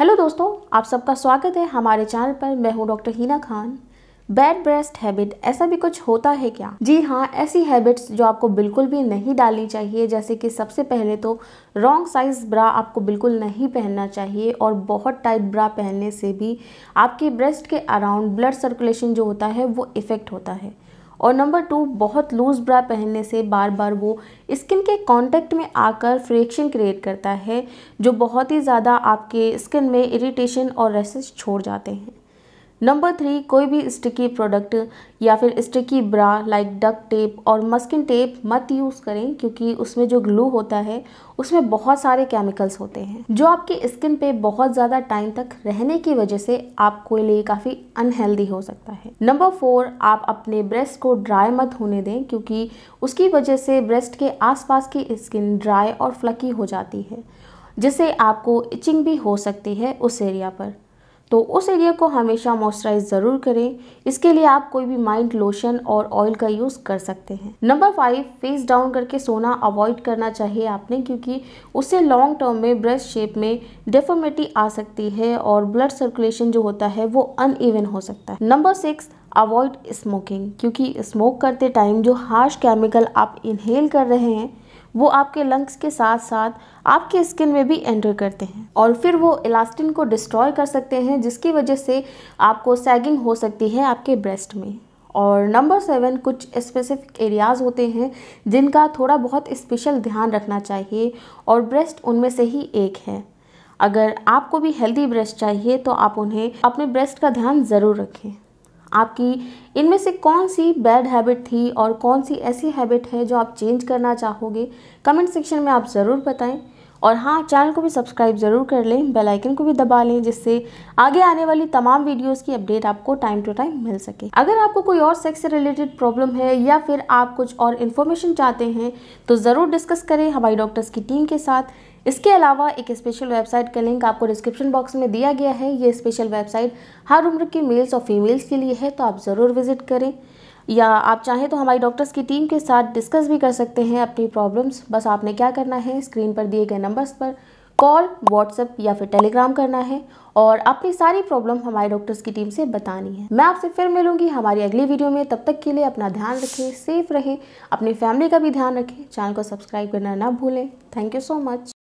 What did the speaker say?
hello दोस्तों आप सबका स्वागत है हमारे चैनल पर मैं हूं doctor Heena Khan bad breast habit ऐसा भी कुछ होता है क्या जी हाँ ऐसी हैबिट्स जो आपको बिल्कुल भी नहीं डालनी चाहिए जैसे कि सबसे पहले तो रॉन्ग साइज़ ब्रा आपको बिल्कुल नहीं पहनना चाहिए और बहुत टाइट ब्रा पहनने से भी आपके ब्रेस्ट के अराउंड ब्लड सर्कुलेशन जो होता है वो इफ़ेक्ट होता है और नंबर टू बहुत लूज़ ब्रा पहनने से बार बार वो स्किन के कांटेक्ट में आकर फ्रिक्शन क्रिएट करता है जो बहुत ही ज़्यादा आपके स्किन में इरिटेशन और रेसेस छोड़ जाते हैं नंबर थ्री कोई भी स्टिकी प्रोडक्ट या फिर sticky bra like duck tape और मस्किन टेप मत यूज़ करें क्योंकि उसमें जो ग्लू होता है उसमें बहुत सारे केमिकल्स होते हैं जो आपकी स्किन पे बहुत ज़्यादा टाइम तक रहने की वजह से आपके लिए काफ़ी अनहेल्दी हो सकता है नंबर फोर आप अपने ब्रेस्ट को ड्राई मत होने दें क्योंकि उसकी वजह से ब्रेस्ट के आसपास की स्किन ड्राई और फ्लकी हो जाती है जिससे आपको इचिंग भी हो सकती है उस एरिया पर तो उस एरिया को हमेशा मॉइस्चराइज ज़रूर करें इसके लिए आप कोई भी माइंड लोशन और ऑयल का यूज़ कर सकते हैं नंबर फाइव फेस डाउन करके सोना अवॉइड करना चाहिए आपने क्योंकि उससे लॉन्ग टर्म में ब्रेस्ट शेप में डेफोमेटी आ सकती है और ब्लड सर्कुलेशन जो होता है वो अनइवन हो सकता है नंबर सिक्स अवॉइड स्मोकिंग क्योंकि स्मोक करते टाइम जो हार्श केमिकल आप इनहेल कर रहे हैं वो आपके लंग्स के साथ साथ आपके स्किन में भी एंटर करते हैं और फिर वो इलास्टिन को डिस्ट्रॉय कर सकते हैं जिसकी वजह से आपको सैगिंग हो सकती है आपके ब्रेस्ट में और नंबर सेवन कुछ स्पेसिफिक एरियाज़ होते हैं जिनका थोड़ा बहुत स्पेशल ध्यान रखना चाहिए और ब्रेस्ट उनमें से ही एक है अगर आपको भी हेल्दी ब्रेस्ट चाहिए तो आप उन्हें अपने ब्रेस्ट का ध्यान ज़रूर रखें आपकी इनमें से कौन सी बैड हैबिट थी और कौन सी ऐसी हैबिट है जो आप चेंज करना चाहोगे कमेंट सेक्शन में आप ज़रूर बताएं और हाँ चैनल को भी सब्सक्राइब ज़रूर कर लें बेल आइकन को भी दबा लें जिससे आगे आने वाली तमाम वीडियोस की अपडेट आपको टाइम टू टाइम मिल सके अगर आपको कोई और सेक्स से रिलेटेड प्रॉब्लम है या फिर आप कुछ और इन्फॉर्मेशन चाहते हैं तो ज़रूर डिस्कस करें हमारी डॉक्टर्स की टीम के साथ इसके अलावा एक स्पेशल वेबसाइट का लिंक आपको डिस्क्रिप्शन बॉक्स में दिया गया है ये स्पेशल वेबसाइट हर उम्र के मेल्स और फीमेल्स के लिए है तो आप ज़रूर विजिट करें या आप चाहें तो हमारी डॉक्टर्स की टीम के साथ डिस्कस भी कर सकते हैं अपनी प्रॉब्लम्स बस आपने क्या करना है स्क्रीन पर दिए गए नंबर्स पर कॉल व्हाट्सएप या फिर टेलीग्राम करना है और अपनी सारी प्रॉब्लम हमारे डॉक्टर्स की टीम से बतानी है मैं आपसे फिर मिलूंगी हमारी अगली वीडियो में तब तक के लिए अपना ध्यान रखें सेफ रहें अपनी फैमिली का भी ध्यान रखें चैनल को सब्सक्राइब करना ना भूलें थैंक यू सो मच